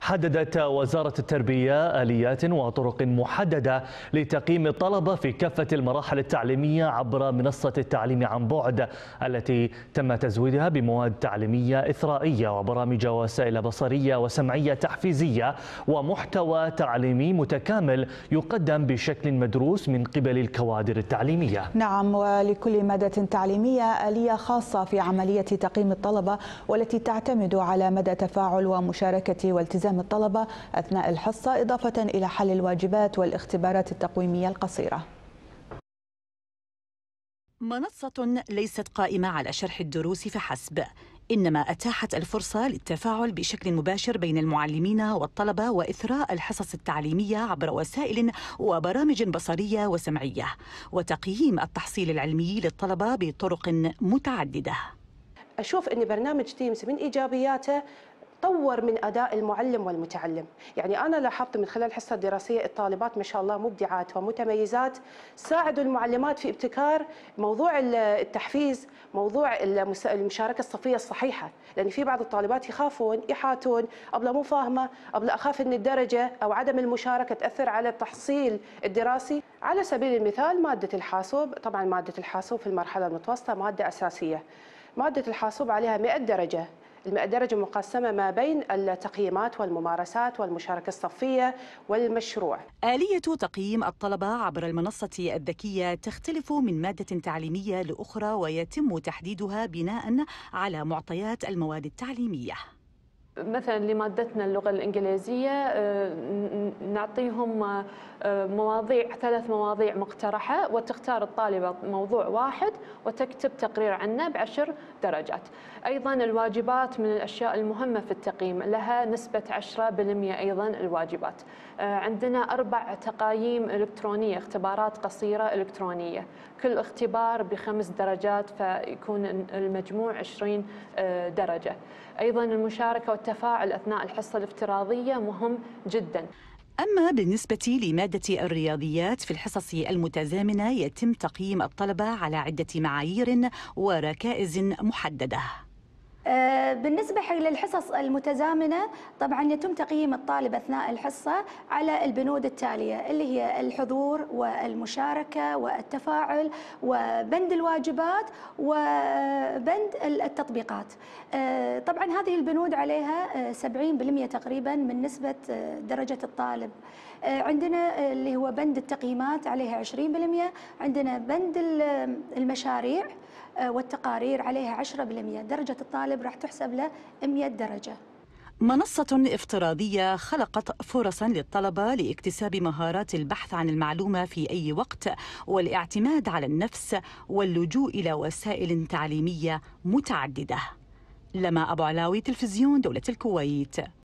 حددت وزارة التربية آليات وطرق محددة لتقييم الطلبة في كافة المراحل التعليمية عبر منصة التعليم عن بعد التي تم تزويدها بمواد تعليمية إثرائية وبرامج وسائل بصرية وسمعية تحفيزية ومحتوى تعليمي متكامل يقدم بشكل مدروس من قبل الكوادر التعليمية نعم ولكل مادة تعليمية آلية خاصة في عملية تقييم الطلبة والتي تعتمد على مدى تفاعل ومشاركة والتزام التزام الطلبة أثناء الحصة إضافة إلى حل الواجبات والاختبارات التقويمية القصيرة منصة ليست قائمة على شرح الدروس فحسب إنما أتاحت الفرصة للتفاعل بشكل مباشر بين المعلمين والطلبة وإثراء الحصص التعليمية عبر وسائل وبرامج بصرية وسمعية وتقييم التحصيل العلمي للطلبة بطرق متعددة أشوف أن برنامج تيمز من إيجابياته طور من اداء المعلم والمتعلم، يعني انا لاحظت من خلال الحصه الدراسيه الطالبات ما شاء الله مبدعات ومتميزات ساعدوا المعلمات في ابتكار موضوع التحفيز، موضوع المشاركه الصفيه الصحيحه، لان في بعض الطالبات يخافون يحاتون، ابله مو فاهمه، ابله اخاف ان الدرجه او عدم المشاركه تاثر على التحصيل الدراسي، على سبيل المثال ماده الحاسوب، طبعا ماده الحاسوب في المرحله المتوسطه ماده اساسيه. ماده الحاسوب عليها 100 درجه المدرج مقسمة ما بين التقييمات والممارسات والمشاركة الصفية والمشروع آلية تقييم الطلبة عبر المنصة الذكية تختلف من مادة تعليمية لأخرى ويتم تحديدها بناء على معطيات المواد التعليمية مثلا لمادتنا اللغه الانجليزيه آه، نعطيهم آه، مواضيع ثلاث مواضيع مقترحه وتختار الطالبه موضوع واحد وتكتب تقرير عنه بعشر درجات. ايضا الواجبات من الاشياء المهمه في التقييم لها نسبه 10% ايضا الواجبات. آه، عندنا اربع تقايم الكترونيه اختبارات قصيره الكترونيه، كل اختبار بخمس درجات فيكون المجموع 20 درجه. ايضا المشاركه التفاعل أثناء الحصة الافتراضية مهم جداً أما بالنسبة لمادة الرياضيات في الحصص المتزامنة يتم تقييم الطلبة على عدة معايير وركائز محددة آه، بالنسبة للحصص المتزامنة طبعا يتم تقييم الطالب أثناء الحصة على البنود التالية اللي هي الحضور والمشاركة والتفاعل وبند الواجبات وبند التطبيقات آه، طبعا هذه البنود عليها 70% آه، تقريبا من نسبة درجة الطالب عندنا اللي هو بند التقييمات عليها 20% عندنا بند المشاريع والتقارير عليها 10% درجة الطالب الطالب راح تحسب له 100 درجة منصة افتراضية خلقت فرصا للطلبة لاكتساب مهارات البحث عن المعلومة في أي وقت والاعتماد على النفس واللجوء إلى وسائل تعليمية متعددة لما أبو علاوي تلفزيون دولة الكويت